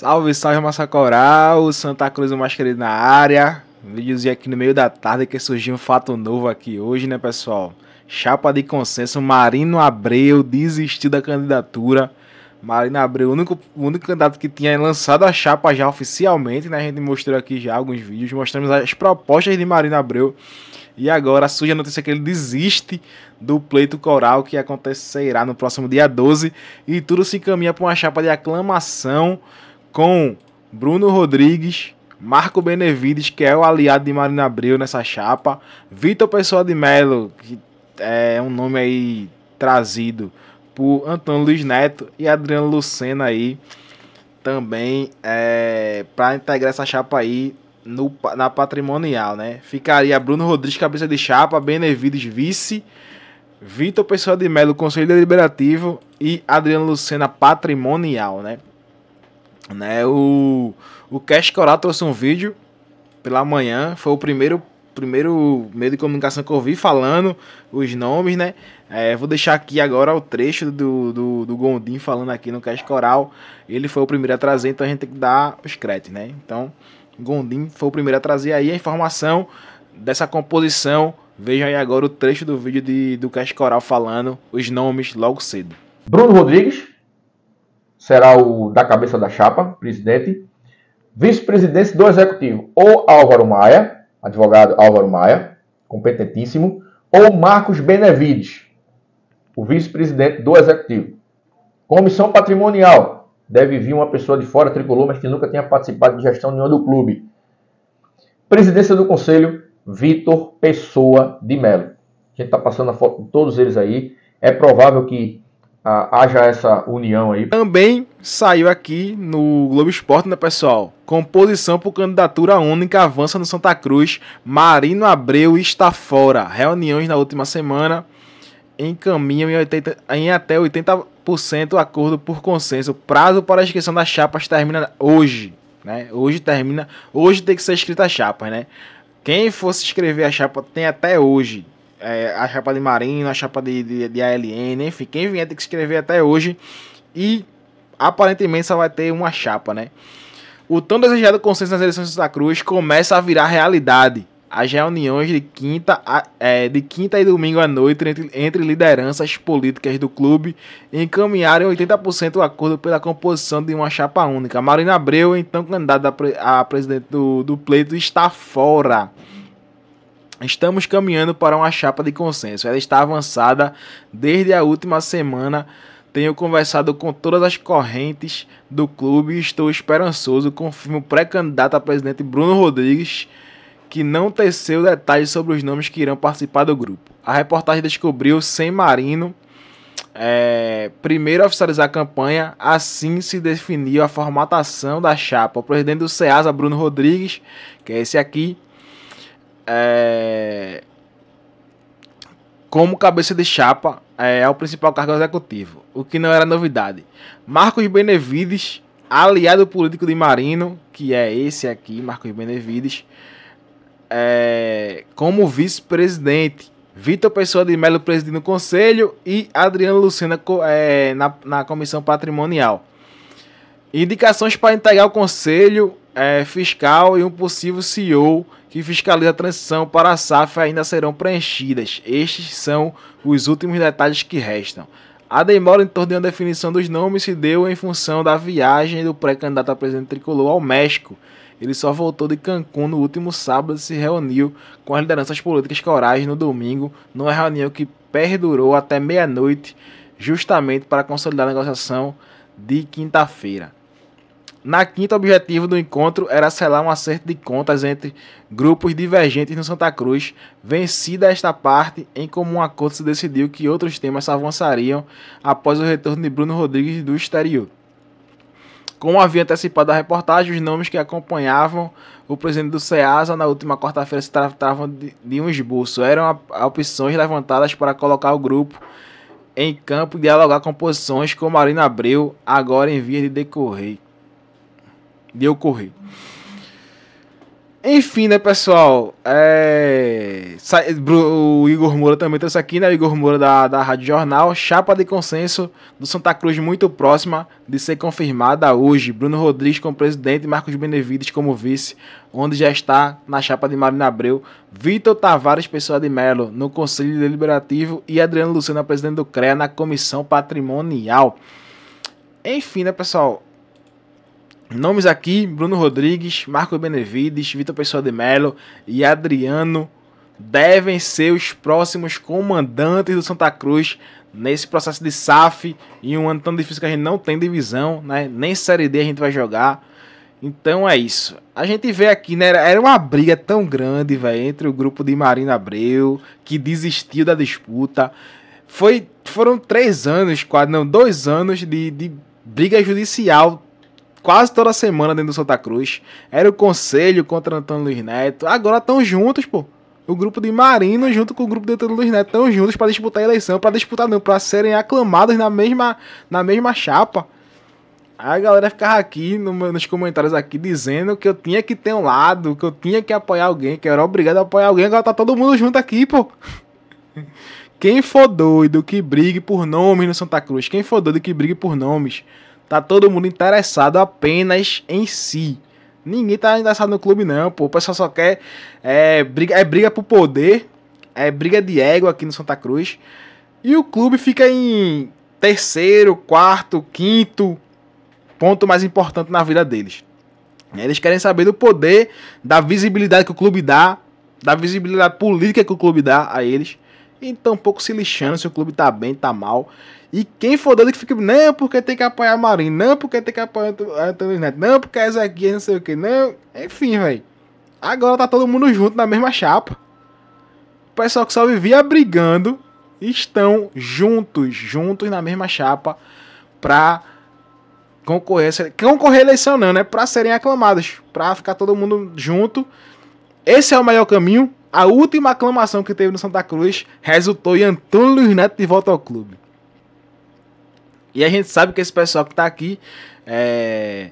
Salve, salve, massa coral, Santa Cruz, o mais querido na área. Um aqui no meio da tarde que surgiu um fato novo aqui hoje, né, pessoal? Chapa de consenso, Marino Abreu desistiu da candidatura. Marino Abreu, o único, o único candidato que tinha lançado a chapa já oficialmente, né? A gente mostrou aqui já alguns vídeos, mostramos as propostas de Marino Abreu. E agora surge a notícia que ele desiste do pleito coral que acontecerá no próximo dia 12. E tudo se encaminha para uma chapa de aclamação com Bruno Rodrigues, Marco Benevides, que é o aliado de Marina Abreu nessa chapa, Vitor Pessoa de Melo, que é um nome aí trazido por Antônio Luiz Neto e Adriano Lucena aí também é, para integrar essa chapa aí no, na patrimonial, né? Ficaria Bruno Rodrigues cabeça de chapa, Benevides vice, Vitor Pessoa de Melo conselho deliberativo e Adriano Lucena patrimonial, né? Né? O, o Cash Coral trouxe um vídeo pela manhã, foi o primeiro primeiro meio de comunicação que eu vi falando os nomes, né? É, vou deixar aqui agora o trecho do, do, do Gondim falando aqui no Cash Coral. Ele foi o primeiro a trazer, então a gente tem que dar os créditos, né? Então, Gondim foi o primeiro a trazer aí a informação dessa composição. Veja aí agora o trecho do vídeo de, do Cash Coral falando os nomes logo cedo. Bruno Rodrigues, será o da cabeça da chapa, presidente. Vice-presidente do executivo, ou Álvaro Maia, advogado Álvaro Maia, competentíssimo, ou Marcos Benevides, o vice-presidente do executivo. Comissão patrimonial, deve vir uma pessoa de fora tricolor, mas que nunca tenha participado de gestão nenhuma do clube. Presidência do conselho, Vitor Pessoa de Melo. A gente está passando a foto de todos eles aí. É provável que ah, haja essa união aí. Também saiu aqui no Globo Esporte, né, pessoal? Composição por candidatura única avança no Santa Cruz. Marino Abreu está fora. Reuniões na última semana encaminham em, 80, em até 80% acordo por consenso. Prazo para a inscrição das chapas termina hoje. Né? Hoje termina. Hoje tem que ser escrita a chapa, né? Quem for se inscrever a chapa tem até hoje é, a chapa de Marino, a chapa de, de, de ALN, enfim, quem vier tem que escrever até hoje. E aparentemente só vai ter uma chapa, né? O tão desejado consenso nas eleições de Santa Cruz começa a virar realidade. As reuniões de quinta, a, é, de quinta e domingo à noite entre, entre lideranças políticas do clube encaminharam 80% do acordo pela composição de uma chapa única. Marina Abreu, então candidata a presidente do, do pleito, está fora. Estamos caminhando para uma chapa de consenso. Ela está avançada desde a última semana. Tenho conversado com todas as correntes do clube e estou esperançoso. Confirmo o pré-candidato a presidente Bruno Rodrigues, que não teceu detalhes sobre os nomes que irão participar do grupo. A reportagem descobriu sem Marino é, primeiro oficializar a campanha, assim se definiu a formatação da chapa. O presidente do SEASA, Bruno Rodrigues, que é esse aqui, é, como cabeça de chapa é, ao é principal cargo executivo, o que não era novidade. Marcos Benevides, aliado político de Marino, que é esse aqui, Marcos Benevides, é, como vice-presidente. Vitor Pessoa de Melo presidindo o conselho e Adriano Lucena é, na, na comissão patrimonial. Indicações para integrar o conselho é, fiscal e um possível CEO que fiscaliza a transição para a SAF ainda serão preenchidas. Estes são os últimos detalhes que restam. A demora em torno de uma definição dos nomes se deu em função da viagem do pré-candidato a presidente tricolor ao México. Ele só voltou de Cancún no último sábado e se reuniu com as lideranças políticas corais no domingo, numa reunião que perdurou até meia-noite, justamente para consolidar a negociação de quinta-feira. Na quinta, o objetivo do encontro era selar um acerto de contas entre grupos divergentes no Santa Cruz. Vencida esta parte, em comum acordo se decidiu que outros temas avançariam após o retorno de Bruno Rodrigues do exterior. Como havia antecipado a reportagem, os nomes que acompanhavam o presidente do SEASA na última quarta-feira se tratavam de, de, um esboço. Eram opções levantadas para colocar o grupo em campo e dialogar com posições como Marina Abreu, agora em via de decorrer de ocorrer. Enfim, né, pessoal? É... O Igor Moura também trouxe aqui, né? O Igor Moura da, da Rádio Jornal. Chapa de consenso do Santa Cruz muito próxima de ser confirmada hoje. Bruno Rodrigues como presidente e Marcos Benevides como vice, onde já está na chapa de Marina Abreu. Vitor Tavares Pessoa de Melo no Conselho Deliberativo e Adriano Lucena, presidente do CREA, na Comissão Patrimonial. Enfim, né, pessoal? Nomes aqui: Bruno Rodrigues, Marco Benevides, Vitor Pessoa de Melo e Adriano devem ser os próximos comandantes do Santa Cruz nesse processo de SAF em um ano tão difícil que a gente não tem divisão, né? Nem Série D a gente vai jogar. Então é isso. A gente vê aqui, né? Era uma briga tão grande, velho, entre o grupo de Marina Abreu, que desistiu da disputa. Foi, foram três anos, quase, não, dois anos de, de briga judicial quase toda semana dentro do Santa Cruz. Era o Conselho contra Antônio Luiz Neto. Agora estão juntos, pô. O grupo de Marino junto com o grupo de Antônio Luiz Neto estão juntos para disputar a eleição. para disputar não, para serem aclamados na mesma, na mesma chapa. Aí a galera ficava aqui no, nos comentários aqui dizendo que eu tinha que ter um lado, que eu tinha que apoiar alguém, que eu era obrigado a apoiar alguém, agora tá todo mundo junto aqui, pô. Quem for doido que brigue por nomes no Santa Cruz, quem for doido que brigue por nomes, Tá todo mundo interessado apenas em si. Ninguém tá interessado no clube, não, pô. O pessoal só quer. É briga, é briga pro poder. É briga de ego aqui no Santa Cruz. E o clube fica em terceiro, quarto, quinto ponto mais importante na vida deles. Eles querem saber do poder, da visibilidade que o clube dá, da visibilidade política que o clube dá a eles. E tão pouco se lixando se o clube tá bem, tá mal. E quem for doido que fica, não, porque tem que apoiar Marinho, não, porque tem que apoiar Antônio Neto, não, porque é Zequinha, não sei o que, não. Enfim, velho. Agora tá todo mundo junto na mesma chapa. O pessoal que só vivia brigando estão juntos, juntos na mesma chapa pra concorrer, concorrer eleição não, né? Pra serem aclamados, pra ficar todo mundo junto. Esse é o melhor caminho. A última aclamação que teve no Santa Cruz resultou em Antônio Luiz Neto de volta ao clube. E a gente sabe que esse pessoal que tá aqui é.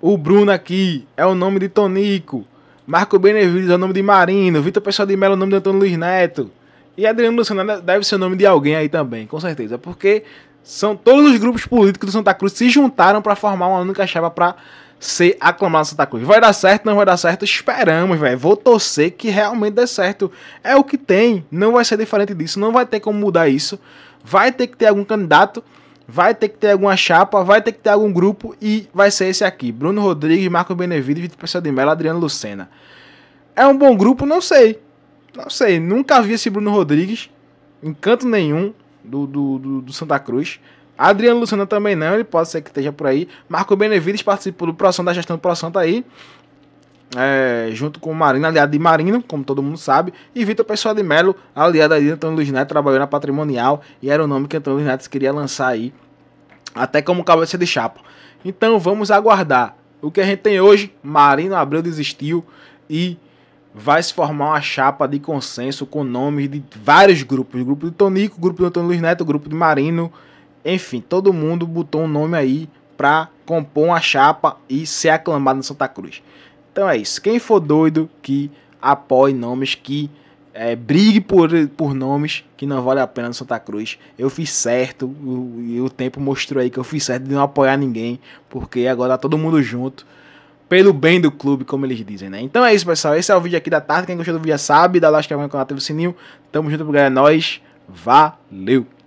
O Bruno aqui é o nome de Tonico. Marco Benevides é o nome de Marino. Vitor Pessoal de Melo é o nome de Antônio Luiz Neto. E Adriano Luciano né, deve ser o nome de alguém aí também, com certeza. Porque são todos os grupos políticos do Santa Cruz se juntaram para formar uma única chapa para ser aclamado Santa Cruz. Vai dar certo, não vai dar certo? Esperamos, velho. Vou torcer que realmente dê certo. É o que tem, não vai ser diferente disso, não vai ter como mudar isso. Vai ter que ter algum candidato Vai ter que ter alguma chapa, vai ter que ter algum grupo e vai ser esse aqui. Bruno Rodrigues, Marco Benevides, Vitor Pessoa de Mello, Adriano Lucena. É um bom grupo? Não sei. Não sei, nunca vi esse Bruno Rodrigues em canto nenhum do, do, do, do Santa Cruz. Adriano Lucena também não, ele pode ser que esteja por aí. Marco Benevides participou do ProSanta, da gestão do ProSanta tá aí é, junto com Marina, aliado de Marino, como todo mundo sabe, e Vitor Pessoa de Melo, aliado de Antônio Luiz Neto, trabalhou na Patrimonial e era o nome que Antônio Luiz Neto queria lançar aí, até como cabeça de chapa. Então vamos aguardar. O que a gente tem hoje, Marino abriu desistiu e vai se formar uma chapa de consenso com nomes de vários grupos. grupo de Tonico, grupo de Antônio Luiz Neto, grupo de Marino. Enfim, todo mundo botou um nome aí para compor uma chapa e ser aclamado em Santa Cruz. Então é isso. Quem for doido que apoie nomes que é, brigue por, por nomes que não vale a pena no Santa Cruz. Eu fiz certo e o, o, tempo mostrou aí que eu fiz certo de não apoiar ninguém, porque agora tá todo mundo junto. Pelo bem do clube, como eles dizem, né? Então é isso, pessoal. Esse é o vídeo aqui da tarde. Quem gostou do vídeo já sabe. Dá like, inscreve o canal, ativa o sininho. Tamo junto, galera. É nóis. Valeu!